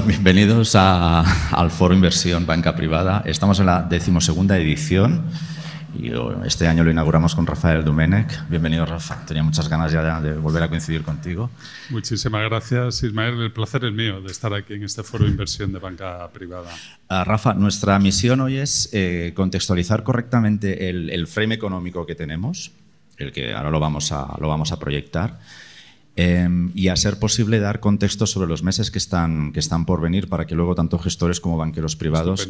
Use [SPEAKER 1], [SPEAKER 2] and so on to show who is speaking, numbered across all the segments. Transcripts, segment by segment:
[SPEAKER 1] bienvenidos al Foro Inversión Banca Privada. Estamos en la decimosegunda edición y este año lo inauguramos con Rafael Dumenec. Bienvenido, Rafa. Tenía muchas ganas ya de, volver a coincidir contigo.
[SPEAKER 2] Muchísimas gracias, Ismael. El placer es mío de estar aquí en este Foro Inversión de Banca Privada.
[SPEAKER 1] Ah, Rafa, nuestra misión hoy es eh, contextualizar correctamente el, frame económico que tenemos, el que ahora lo vamos a, lo vamos a proyectar Em, y a ser posible dar contexto sobre los meses que están, que están por venir para que luego tanto gestores como banqueros privados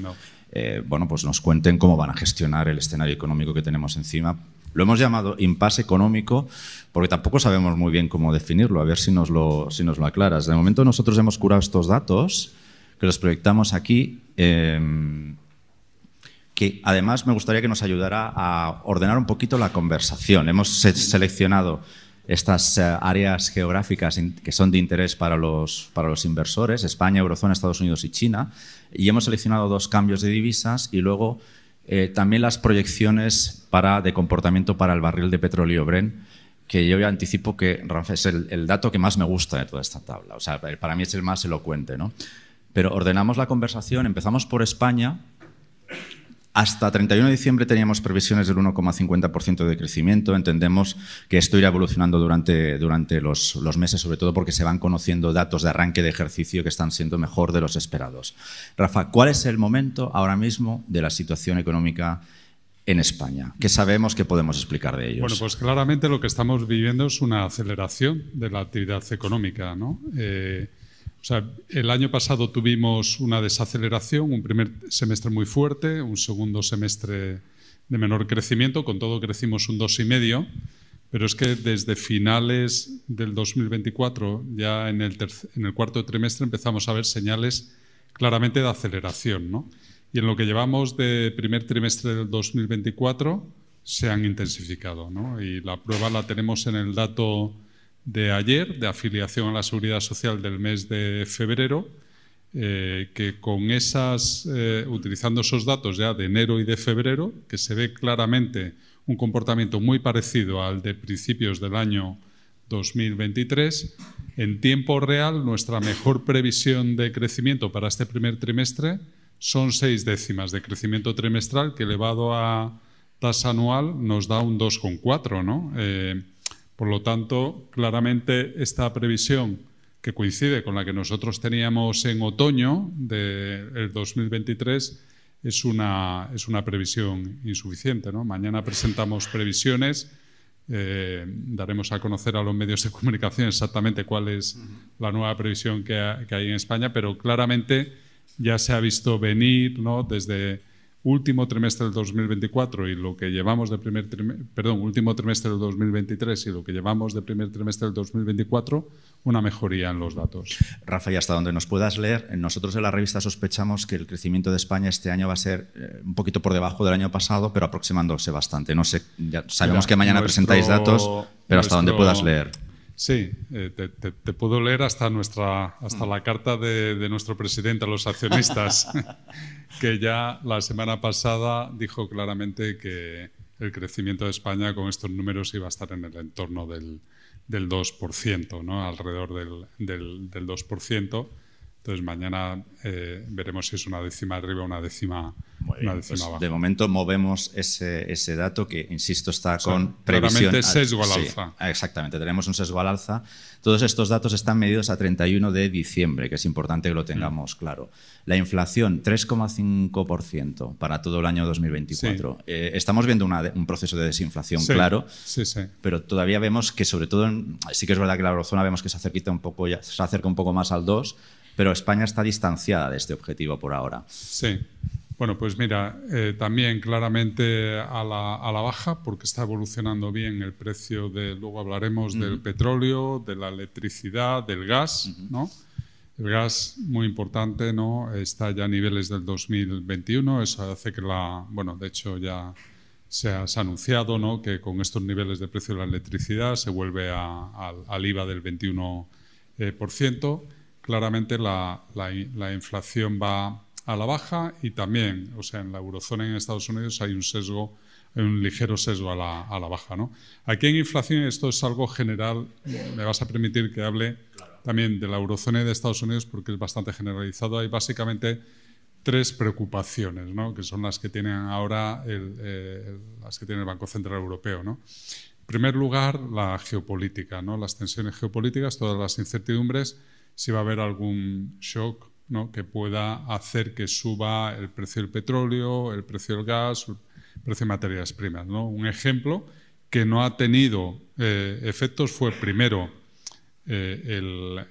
[SPEAKER 1] eh, bueno, pues nos cuenten cómo van a gestionar el escenario económico que tenemos encima. Lo hemos llamado impasse económico porque tampoco sabemos muy bien cómo definirlo, a ver si nos lo, si nos lo aclaras. De momento nosotros hemos curado estos datos que los proyectamos aquí. Em, que además me gustaría que nos ayudara a ordenar un poquito la conversación. Hemos seleccionado estas eh, áreas geográficas que son de interés para los, para los inversores, España, Eurozona, Estados Unidos y China, y hemos seleccionado dos cambios de divisas y luego eh, también las proyecciones para, de comportamiento para el barril de petróleo Bren, que yo anticipo que es el, el, dato que más me gusta de toda esta tabla, o sea, para mí es el más elocuente, ¿no? Pero ordenamos la conversación, empezamos por España, hasta 31 de diciembre teníamos previsiones del 1,50% de crecimiento. Entendemos que esto irá evolucionando durante, durante los, meses, sobre todo porque se van conociendo datos de arranque de ejercicio que están siendo mejor de los esperados. Rafa, ¿cuál es el momento ahora mismo de la situación económica en España? ¿Qué sabemos que podemos explicar de ellos? Bueno,
[SPEAKER 2] pues claramente lo que estamos viviendo es una aceleración de la actividad económica. ¿no? Eh, el año pasado tuvimos una desaceleración, un primer semestre muy fuerte, un segundo semestre de menor crecimiento, con todo crecimos un 2,5, pero es que desde finales del 2024, ya en el, cuarto trimestre, empezamos a ver señales claramente de aceleración. Y en lo que llevamos de primer trimestre del 2024 se han intensificado. Y la prueba la tenemos en el dato de ayer, de afiliación a la Seguridad Social del mes de febrero, eh, que con esas, eh, utilizando esos datos ya de enero y de febrero, que se ve claramente un comportamiento muy parecido al de principios del año 2023, en tiempo real nuestra mejor previsión de crecimiento para este primer trimestre son seis décimas de crecimiento trimestral que elevado a tasa anual nos da un 2,4, ¿no? Eh, por lo tanto, claramente esta previsión que coincide con la que nosotros teníamos en otoño del 2023 es una, es una previsión insuficiente. Mañana presentamos previsiones. Eh, daremos a conocer a los medios de comunicación exactamente cuál es la nueva previsión que, que hay en España, pero claramente ya se ha visto venir ¿no? desde último trimestre del 2024 y lo que llevamos de primer perdón, último trimestre del 2023 y lo que llevamos de primer trimestre del 2024, una mejoría en los datos.
[SPEAKER 1] Rafa, hasta donde nos puedas leer, nosotros en la revista sospechamos que el crecimiento de España este año va a ser eh, un poquito por debajo del año pasado, pero aproximándose bastante. No sé, sabemos que mañana presentáis datos, pero hasta donde puedas leer.
[SPEAKER 2] Sí, eh, te, puedo leer hasta, hasta mm. la carta de, nuestro presidente a los accionistas, que ya la semana pasada dijo claramente que el crecimiento de España con estos números iba a estar en el entorno del, del 2%, ¿no? alrededor del, del, del 2%. Entonces mañana eh, veremos si es una décima arriba o una décima, pues, De
[SPEAKER 1] momento movemos ese, dato que, insisto, está con previsión. sesgo al alza. Ah, exactamente, tenemos un sesgo al alza. Todos estos datos están medidos a 31 de diciembre, que es importante que lo mm. tengamos claro. La inflación, 3,5% para todo el año 2024. Eh, estamos viendo un proceso de desinflación, claro, pero todavía vemos que sobre todo, sí que es verdad que la eurozona vemos que se, un poco, ya, se acerca un poco más al 2%, pero España está distanciada de este objetivo por ahora.
[SPEAKER 2] Sí. Bueno, pues mira, eh, también claramente a la, baja, porque está evolucionando bien el precio de, luego hablaremos del petróleo, de la electricidad, del gas, ¿no? El gas, muy importante, ¿no? Está ya a niveles del 2021, eso hace que la, bueno, de hecho ya se ha, anunciado, ¿no? Que con estos niveles de precio de la electricidad se vuelve al IVA del 21% claramente la, inflación va a la baja y también, o sea, en la eurozona y en Estados Unidos hay un sesgo, un ligero sesgo a la, baja. Aquí en inflación, esto es algo general, me vas a permitir que hable también de la eurozona y de Estados Unidos porque es bastante generalizado. Hay básicamente tres preocupaciones, ¿no? que son las que tienen ahora el, las que tiene el Banco Central Europeo. ¿no? En primer lugar, la geopolítica, ¿no? las tensiones geopolíticas, todas las incertidumbres si va a haber algún shock que pueda hacer que suba el precio del petróleo, el precio del gas, el precio de materias primas. Un ejemplo que no ha tenido eh, efectos fue primero eh, el,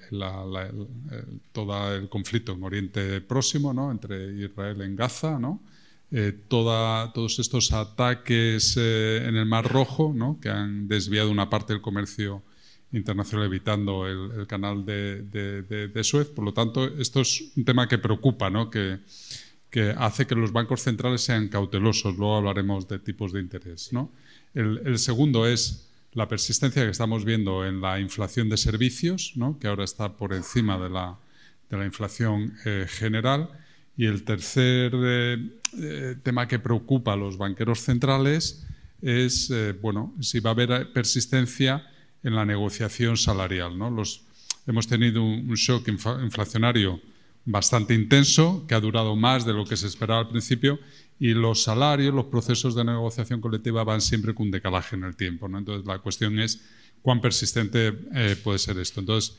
[SPEAKER 2] todo el conflicto en Oriente Próximo, entre Israel y Gaza, eh, todos estos ataques en el Mar Rojo, que han desviado una parte del comercio internacional evitando el, canal de, Suez. Por lo tanto, esto es un tema que preocupa, que, hace que los bancos centrales sean cautelosos. Luego hablaremos de tipos de interés. El, segundo es la persistencia que estamos viendo en la inflación de servicios, que ahora está por encima de la, inflación eh, general. Y el tercer eh, eh, tema que preocupa a los banqueros centrales es bueno, si va a haber persistencia en la negociación salarial. ¿no? Los, hemos tenido un shock inflacionario bastante intenso, que ha durado más de lo que se esperaba al principio, y los salarios, los procesos de negociación colectiva van siempre con un decalaje en el tiempo. ¿no? Entonces, la cuestión es cuán persistente eh, puede ser esto. Entonces,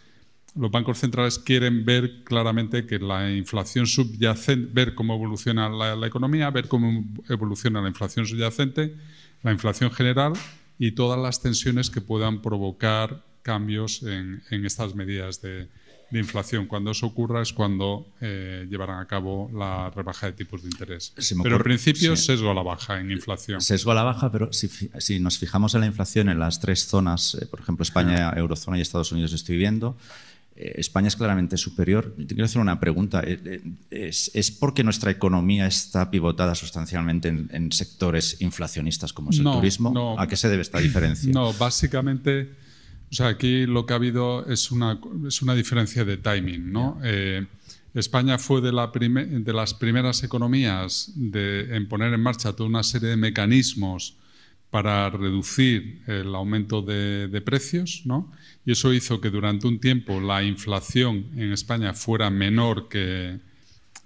[SPEAKER 2] los bancos centrales quieren ver claramente que la inflación subyacente, ver cómo evoluciona la economía, ver cómo evoluciona la inflación subyacente, la inflación general y todas las tensiones que puedan provocar cambios en, estas medidas de, inflación. Cuando eso ocurra es cuando eh, llevarán a cabo la rebaja de tipos de interés. pero en principio sesgo a la baja en inflación. Sesgo a
[SPEAKER 1] la baja, pero si, nos fijamos en la inflación en las tres zonas, eh, por ejemplo España, Eurozona y Estados Unidos estoy viendo, eh, España es claramente superior. quiero hacer una pregunta. Eh, eh, ¿Es, porque nuestra economía está pivotada sustancialmente en, sectores inflacionistas como es el turismo? ¿A qué se debe esta diferencia?
[SPEAKER 2] No, básicamente, o sea, aquí lo que ha habido es una, es una diferencia de timing. ¿no? España fue de, la de, las primeras economías en poner en marcha toda una serie de mecanismos para reducir el aumento de, precios, ¿no? Y eso hizo que durante un tiempo la inflación en España fuera menor que,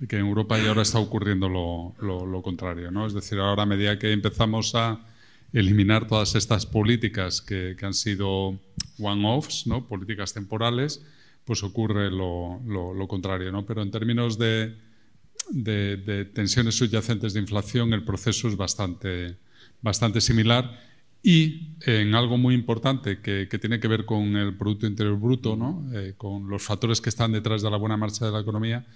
[SPEAKER 2] en Europa y ahora está ocurriendo lo, contrario, ¿no? Es decir, ahora a medida que empezamos a eliminar todas estas políticas que, han sido one-offs, ¿no? Políticas temporales, pues ocurre lo, contrario, Pero en términos de tensiones subyacentes de inflación, el proceso es bastante bastante similar y eh, en algo muy importante que, tiene que ver con el Producto Interior Bruto, ¿no? Eh, con los factores que están detrás de la buena marcha de la economía,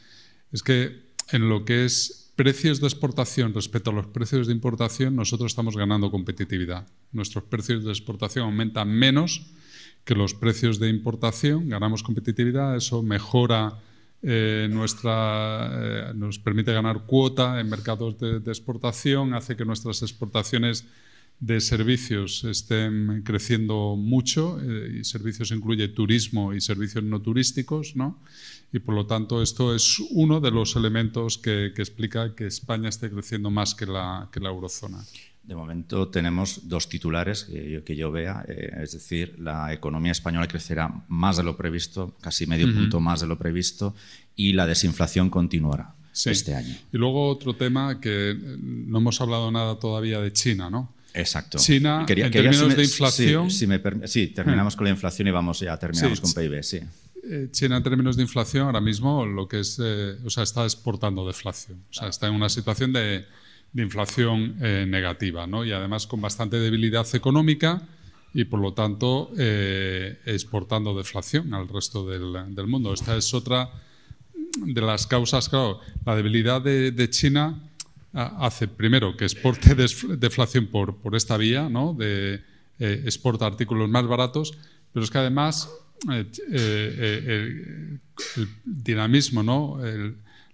[SPEAKER 2] es que en lo que es precios de exportación respecto a los precios de importación, nosotros estamos ganando competitividad. Nuestros precios de exportación aumentan menos que los precios de importación, ganamos competitividad, eso mejora eh, nuestra, eh, nos permite ganar cuota en mercados de, exportación, hace que nuestras exportaciones de servicios estén creciendo mucho, eh, y servicios incluye turismo y servicios no turísticos, ¿no? y por lo tanto esto es uno de los elementos que, explica que España esté creciendo más que la eurozona. De momento
[SPEAKER 1] tenemos dos titulares que yo, vea, eh, es decir, la economía española crecerá más de lo previsto, casi medio punto más de lo previsto, y la desinflación continuará
[SPEAKER 2] este año. Y luego otro tema que eh, no hemos hablado nada todavía de China, ¿no? Exacto. China, en términos de inflación... Sí, terminamos
[SPEAKER 1] con la inflación y vamos ya terminamos con PIB, sí.
[SPEAKER 2] Eh, China en términos de inflación ahora mismo lo que es, o sea, está exportando deflación, o sea, está en una situación de de inflación eh, negativa, ¿no? Y además con bastante debilidad económica y por lo tanto eh, exportando deflación al resto del, mundo. Esta es otra de las causas, claro, la debilidad de, China ah, hace primero que exporte deflación por, esta vía, De, eh, exporta artículos más baratos, pero es que además el, dinamismo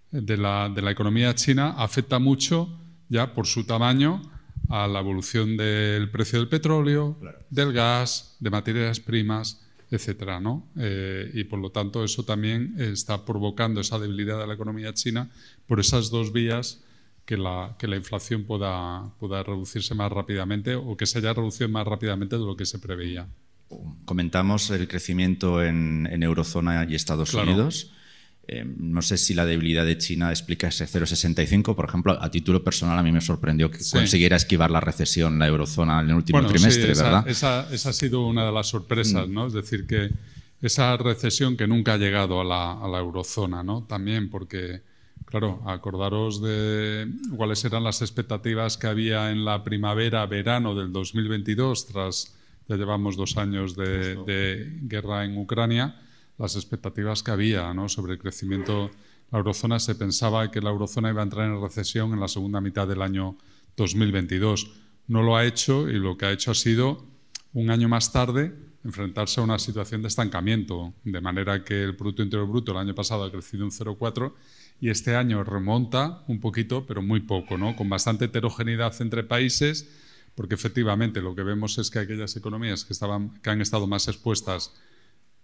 [SPEAKER 2] de, la, de, la, economía china afecta mucho ya por su tamaño a la evolución del precio del petróleo, del gas, de materias primas, etcétera, ¿no? Eh, y por lo tanto eso también está provocando esa debilidad de la economía china por esas dos vías que la, inflación pueda, reducirse más rápidamente o que se haya reducido más rápidamente de lo que se preveía.
[SPEAKER 1] Comentamos el crecimiento en, eurozona y Estados Unidos. Eh, no sé si la debilidad de China explica ese 0,65. Por ejemplo, a título personal a mí me sorprendió que consiguiera esquivar la recesión la eurozona en el último trimestre, ¿verdad?
[SPEAKER 2] Esa, ha sido una de las sorpresas, mm. ¿no? Es decir, que esa recesión que nunca ha llegado a la, eurozona, ¿no? También porque, claro, acordaros de cuáles eran las expectativas que había en la primavera, verano del 2022, tras ya llevamos dos años de guerra en Ucrania las expectativas que había sobre el crecimiento de la eurozona. Se pensaba que la eurozona iba a entrar en recesión en la segunda mitad del año 2022. No lo ha hecho y lo que ha hecho ha sido, un año más tarde, enfrentarse a una situación de estancamiento, de manera que el Producto Interior Bruto el año pasado ha crecido un 0,4 y este año remonta un poquito, pero muy poco, ¿no? con bastante heterogeneidad entre países, porque efectivamente lo que vemos es que aquellas economías que, estaban, que han estado más expuestas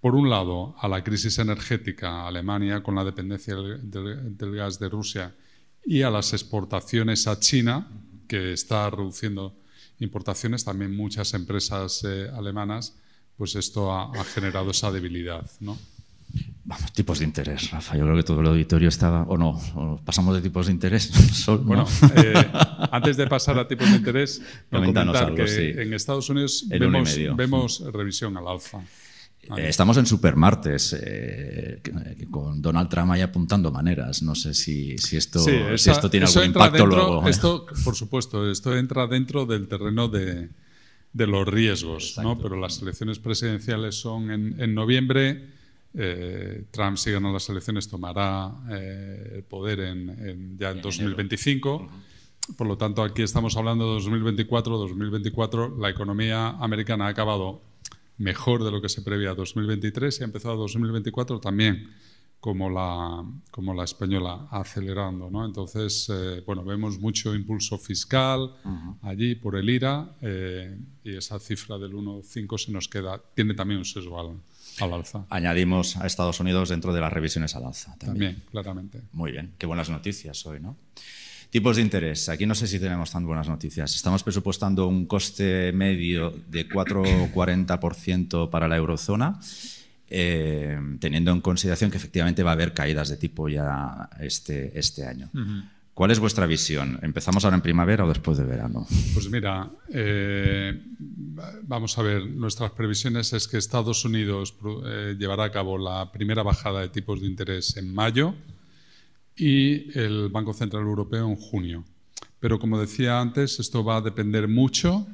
[SPEAKER 2] por un lado, a la crisis energética Alemania con la dependencia del, gas de Rusia y a las exportaciones a China, que está reduciendo importaciones, también muchas empresas eh, alemanas, pues esto ha, generado esa debilidad. ¿no? Vamos,
[SPEAKER 1] tipos de interés, Rafa. Yo creo que todo el auditorio estaba, o no, pasamos de tipos de interés. Bueno, eh,
[SPEAKER 2] antes de pasar a tipos de interés, comentar que en Estados Unidos vemos, vemos revisión al alza. Eh, estamos
[SPEAKER 1] en Supermartes, eh, con Donald Trump ahí apuntando maneras. No sé si, esto, tiene algún impacto luego. Esto,
[SPEAKER 2] por supuesto, esto entra dentro del terreno de, los riesgos, pero las elecciones presidenciales son en, noviembre. Eh, Trump, si gana las elecciones, tomará el poder en, ya en, 2025. Por lo tanto, aquí estamos hablando de 2024. 2024, la economía americana ha acabado mejor de lo que se prevía 2023 y ha empezado 2024 también como la, como la española, acelerando. ¿no? Entonces, eh, bueno, vemos mucho impulso fiscal allí por el IRA eh, y esa cifra del 1,5 se nos queda, tiene también un sesgo al, alza.
[SPEAKER 1] Añadimos a Estados Unidos dentro de las revisiones al alza. También. también, claramente. Muy bien, qué buenas noticias hoy, ¿no? Tipos de interés. Aquí no sé si tenemos tan buenas noticias. Estamos presupuestando un coste medio de 4,40% para la eurozona. Eh, teniendo en consideración que efectivamente va a haber caídas de tipo ya este, este año. ¿Cuál es vuestra visión? ¿Empezamos ahora en primavera o después de verano?
[SPEAKER 2] Pues mira, eh, vamos a ver, nuestras previsiones es que Estados Unidos eh, llevará a cabo la primera bajada de tipos de interés en mayo, y el Banco Central Europeo en junio. Pero como decía antes, esto va a depender mucho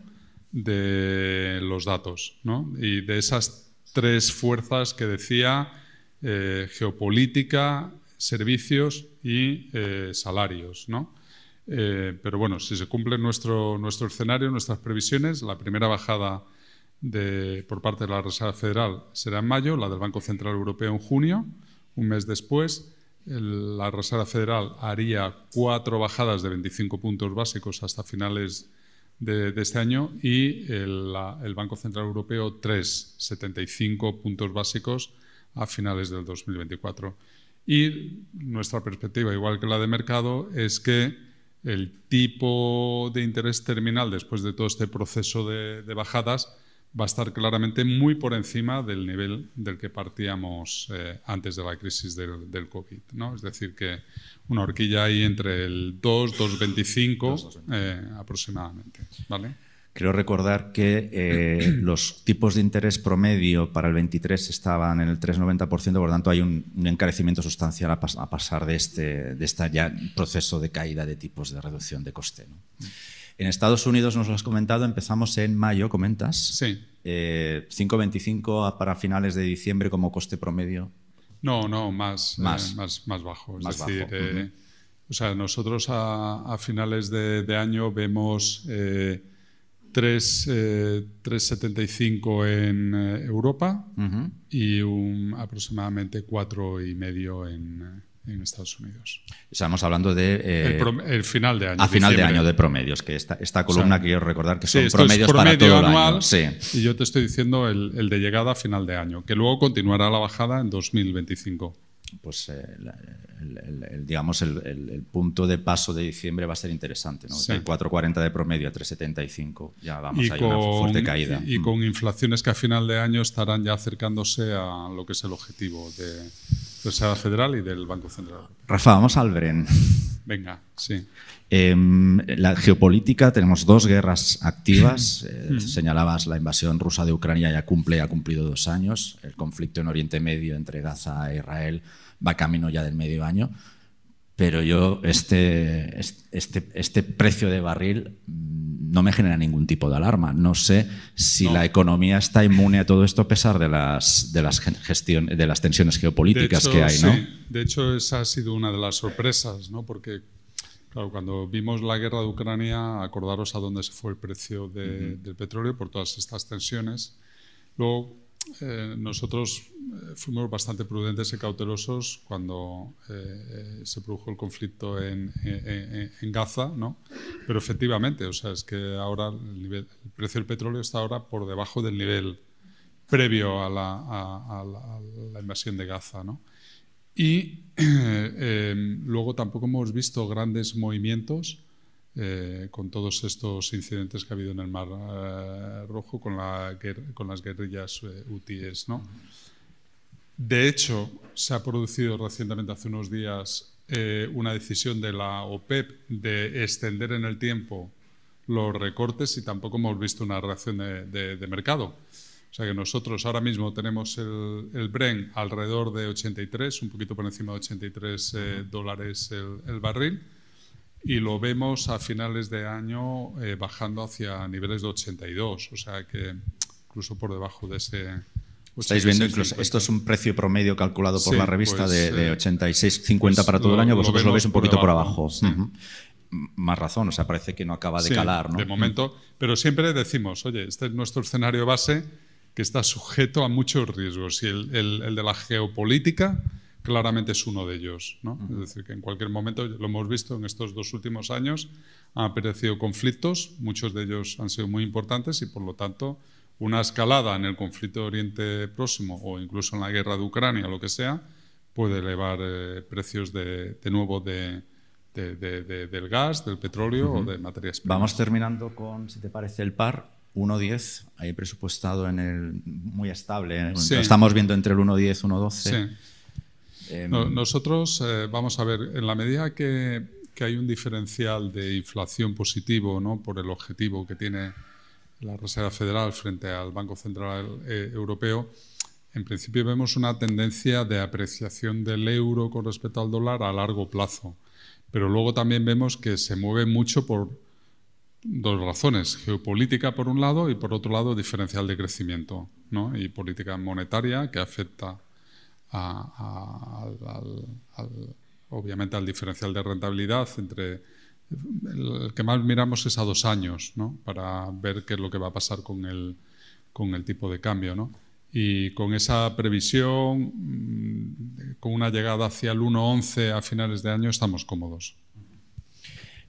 [SPEAKER 2] de los datos ¿no? y de esas tres fuerzas que decía, eh, geopolítica, servicios y eh, salarios. ¿no? Eh, pero bueno, si se cumple nuestro, nuestro escenario, nuestras previsiones, la primera bajada de, por parte de la Reserva Federal será en mayo, la del Banco Central Europeo en junio, un mes después, la Reserva Federal haría cuatro bajadas de 25 puntos básicos hasta finales de, este año y el, Banco Central Europeo tres, 75 puntos básicos a finales del 2024. Y nuestra perspectiva, igual que la de mercado, es que el tipo de interés terminal después de todo este proceso de bajadas va a estar claramente muy por encima del nivel del que partíamos eh, antes de la crisis del, COVID. ¿no? Es decir, que una horquilla ahí entre el 2, 2,25 eh, aproximadamente. ¿vale?
[SPEAKER 1] Creo recordar que eh, los tipos de interés promedio para el 23 estaban en el 3,90%, por lo tanto hay un, encarecimiento sustancial a, pasar de este, esta ya proceso de caída de tipos de reducción de coste. ¿no? En Estados Unidos, nos lo has comentado, empezamos en mayo, comentas. Sí. 5,25 eh, para finales de diciembre como coste promedio.
[SPEAKER 2] No, no, más, eh, más, más, bajo. Eh, o sea, nosotros a, finales de, año vemos 3,75 en Europa y un, aproximadamente 4,5 en en Estados Unidos. Estamos
[SPEAKER 1] hablando de... Eh, el, final de año. A final de año de promedios, que esta, esta columna quiero recordar que son promedios para todo el año. Sí.
[SPEAKER 2] Y yo te estoy diciendo el, de llegada a final de año, que luego continuará la bajada en 2025. Pues eh,
[SPEAKER 1] el, digamos el, punto de paso de diciembre va a ser interesante, ¿no? El 4,40 de promedio a 3,75 ya vamos a una fuerte caída.
[SPEAKER 2] Y, con inflaciones que a final de año estarán ya acercándose a lo que es el objetivo de la Federal y del Banco Central.
[SPEAKER 1] Rafa, vamos al Bren. Venga, sí. Em, la geopolítica, tenemos dos guerras activas. Eh, señalabas la invasión rusa de Ucrania ya cumple, ha cumplido dos años. El conflicto en Oriente Medio entre Gaza e Israel va camino ya del medio año. Pero yo, este, este, este precio de barril no me genera ningún tipo de alarma. No sé si la economía está inmune a todo esto a pesar de las, de las, tensiones geopolíticas que hay, ¿no?
[SPEAKER 2] De hecho, esa ha sido una de las sorpresas, ¿no? Porque, claro, cuando vimos la guerra de Ucrania, acordaros a dónde se fue el precio del petróleo por todas estas tensiones. Luego, eh, nosotros eh, fuimos bastante prudentes y cautelosos cuando eh, se produjo el conflicto en, Gaza, ¿no? Pero efectivamente, o sea, es que ahora el, precio del petróleo está ahora por debajo del nivel previo a la, invasión de Gaza, ¿no? Y em, luego tampoco hemos visto grandes movimientos eh, con todos estos incidentes que ha habido en el Mar eh, Rojo con, las guerrillas eh, UTIs. ¿no? De hecho, se ha producido recientemente, hace unos días, eh, una decisión de la OPEP e de extender en el tiempo los recortes y tampoco hemos visto una reacción de, mercado. O sea que nosotros ahora mismo tenemos el, el, Bren alrededor de 83, un poquito por encima de 83 dólares el, barril y lo vemos a finales de año eh, bajando hacia niveles de 82, o sea que incluso por debajo de ese... Estáis viendo
[SPEAKER 1] esto es un precio promedio calculado por la revista pues, de, 86,50 eh, pues para todo el año, vosotros lo, veis un poquito por, abajo. Más razón, o sea, parece que no acaba de calar, ¿no? De momento,
[SPEAKER 2] pero siempre decimos, oye, este es nuestro escenario base que está sujeto a muchos riesgos y el, el de la geopolítica claramente es uno de ellos. ¿no? Es decir, que en cualquier momento, lo hemos visto en estos dos últimos años, han aparecido conflictos, muchos de ellos han sido muy importantes y por lo tanto una escalada en el conflicto de Oriente Próximo o incluso en la guerra de Ucrania, lo que sea, puede elevar eh, precios de, nuevo del gas, del petróleo o de materias primas. Vamos
[SPEAKER 1] terminando con, si te parece, el par. 1.10, ahí presupuestado en el muy estable. ¿eh? estamos viendo entre el 1.10 y 1.12. Sí
[SPEAKER 2] nosotros, eh, vamos a ver, en la medida que, hay un diferencial de inflación positivo ¿no? por el objetivo que tiene la Reserva Federal frente al Banco Central eh, Europeo, en principio vemos una tendencia de apreciación del euro con respecto al dólar a largo plazo, pero luego también vemos que se mueve mucho por dos razones, geopolítica por un lado y por otro lado diferencial de crecimiento ¿no? y política monetaria que afecta obviamente al diferencial de rentabilidad entre el que más miramos es a dos años, Para ver qué es lo que va a pasar con el, tipo de cambio, Y con esa previsión, mm, con una llegada hacia el 1.11 a finales de año, estamos cómodos.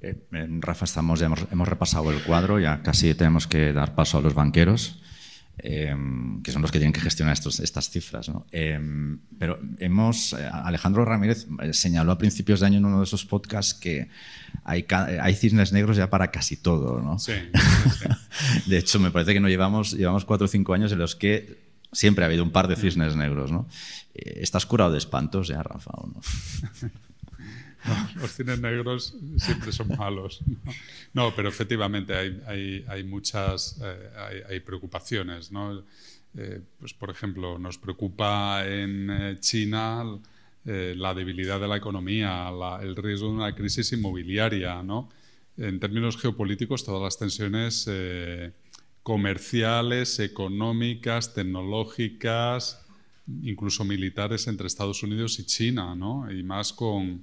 [SPEAKER 1] Eh, eh Rafa, estamos, hemos repasado el cuadro, ya casi tenemos que dar paso a los banqueros. Em, que son los que tienen que gestionar estas cifras. Em, pero hemos, eh, Alejandro Ramírez eh, señaló a principios de año en uno de esos podcasts que hay, eh, hay cisnes negros ya para casi todo. de hecho, me parece que no llevamos, llevamos cuatro o cinco años en los que siempre ha habido un par de cisnes negros. ¿Estás curado de espantos ya, Rafa? O
[SPEAKER 2] Los cines negros siempre son malos. No, pero efectivamente hay, muchas eh, hay, preocupaciones. ¿no? Eh, pues, por ejemplo, nos preocupa en eh, China la debilidad de la economía, el riesgo de una crisis inmobiliaria. ¿no? En términos geopolíticos, todas las tensiones comerciales, económicas, tecnológicas, incluso militares entre Estados Unidos y China, ¿no? Y más con,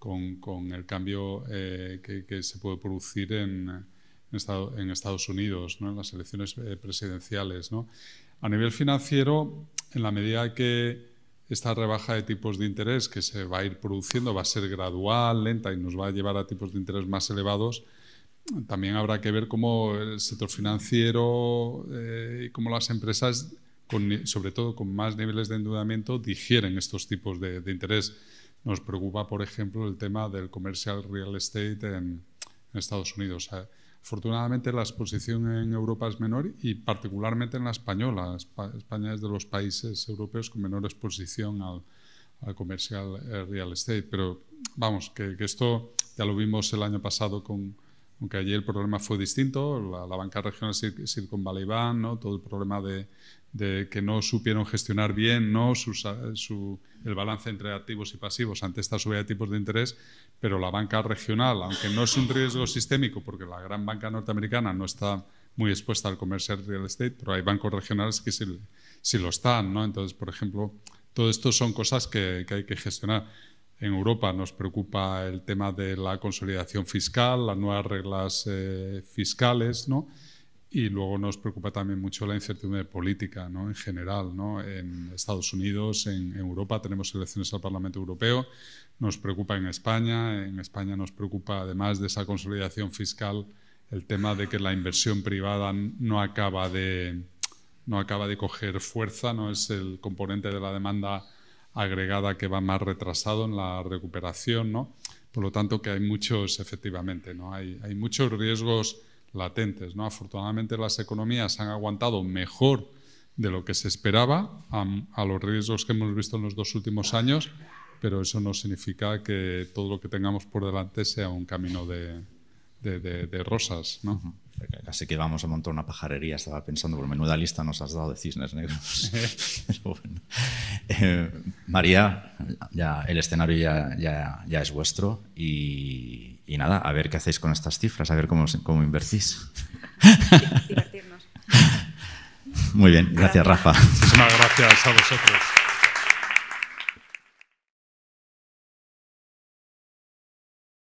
[SPEAKER 2] con, el cambio eh, que, se puede producir en, en, Estados Unidos, en las elecciones eh, presidenciales. A nivel financiero, en la medida que esta rebaja de tipos de interés que se va a ir produciendo va a ser gradual, lenta y nos va a llevar a tipos de interés más elevados, también habrá que ver cómo el sector financiero eh, y cómo las empresas, sobre todo con más niveles de endeudamiento, digieren estos tipos de, de interés. Nos preocupa, por ejemplo, el tema del comercial real estate en, Estados Unidos. Eh, afortunadamente la exposición en Europa es menor y particularmente en la española. España es de los países europeos con menor exposición al, comercial eh, real estate. Pero vamos, que, esto ya lo vimos el año pasado Aunque allí el problema fue distinto, la, banca regional Silicon con ¿no? todo el problema de, de que no supieron gestionar bien ¿no? el balance entre activos y pasivos ante esta subida de tipos de interés, pero la banca regional, aunque no es un riesgo sistémico, porque la gran banca norteamericana no está muy expuesta al comercial real estate, pero hay bancos regionales que sí, sí lo están. ¿no? Entonces, por ejemplo, todo esto son cosas que, que hay que gestionar. En Europa nos preocupa el tema de la consolidación fiscal, las nuevas reglas eh, fiscales, ¿no? Y luego nos preocupa también mucho la incertidumbre política ¿no? en general. ¿no? En Estados Unidos, en, Europa, tenemos elecciones al Parlamento Europeo, nos preocupa en España, en España nos preocupa además de esa consolidación fiscal el tema de que la inversión privada no acaba de, no acaba de coger fuerza, no es el componente de la demanda agregada que va más retrasado en la recuperación. ¿no? Por lo tanto, que hay muchos, efectivamente, ¿no? hay, hay muchos riesgos latentes. ¿no? Afortunadamente las economías han aguantado mejor de lo que se esperaba a, a, los riesgos que hemos visto en los dos últimos años, pero eso no significa que todo lo que tengamos por delante sea un camino de, de, rosas, ¿no?
[SPEAKER 1] Así que vamos a montar una pajarería, estaba pensando, por menuda lista nos has dado de cisnes negros. Eh, María, ya, el escenario ya, ya, es vuestro y, nada, a ver qué hacéis con estas cifras, a ver cómo, cómo invertís.
[SPEAKER 2] Divertirnos.
[SPEAKER 1] Muy bien, gracias, Rafa. Muchísimas
[SPEAKER 2] gracias a vosotros.